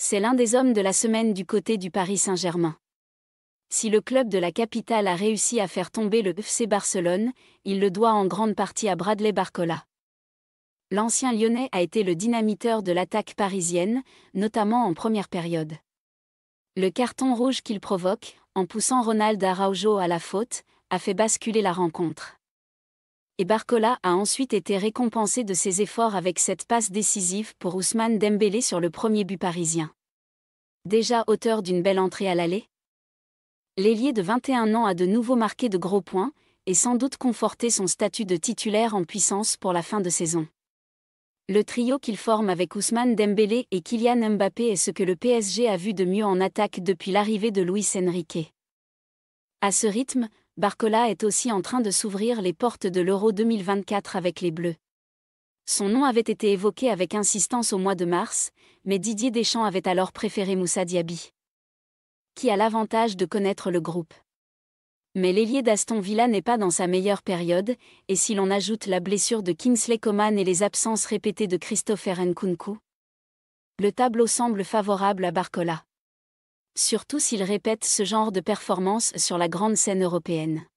C'est l'un des hommes de la semaine du côté du Paris Saint-Germain. Si le club de la capitale a réussi à faire tomber le FC Barcelone, il le doit en grande partie à Bradley Barcola. L'ancien Lyonnais a été le dynamiteur de l'attaque parisienne, notamment en première période. Le carton rouge qu'il provoque, en poussant Ronald Araujo à la faute, a fait basculer la rencontre et Barcola a ensuite été récompensé de ses efforts avec cette passe décisive pour Ousmane Dembélé sur le premier but parisien. Déjà auteur d'une belle entrée à l'aller L'ailier de 21 ans a de nouveau marqué de gros points, et sans doute conforté son statut de titulaire en puissance pour la fin de saison. Le trio qu'il forme avec Ousmane Dembélé et Kylian Mbappé est ce que le PSG a vu de mieux en attaque depuis l'arrivée de Luis Enrique. À ce rythme, Barcola est aussi en train de s'ouvrir les portes de l'Euro 2024 avec les Bleus. Son nom avait été évoqué avec insistance au mois de mars, mais Didier Deschamps avait alors préféré Moussa Diaby, qui a l'avantage de connaître le groupe. Mais l'ailier d'Aston Villa n'est pas dans sa meilleure période, et si l'on ajoute la blessure de Kingsley Coman et les absences répétées de Christopher Nkunku, le tableau semble favorable à Barcola surtout s'il répète ce genre de performance sur la grande scène européenne.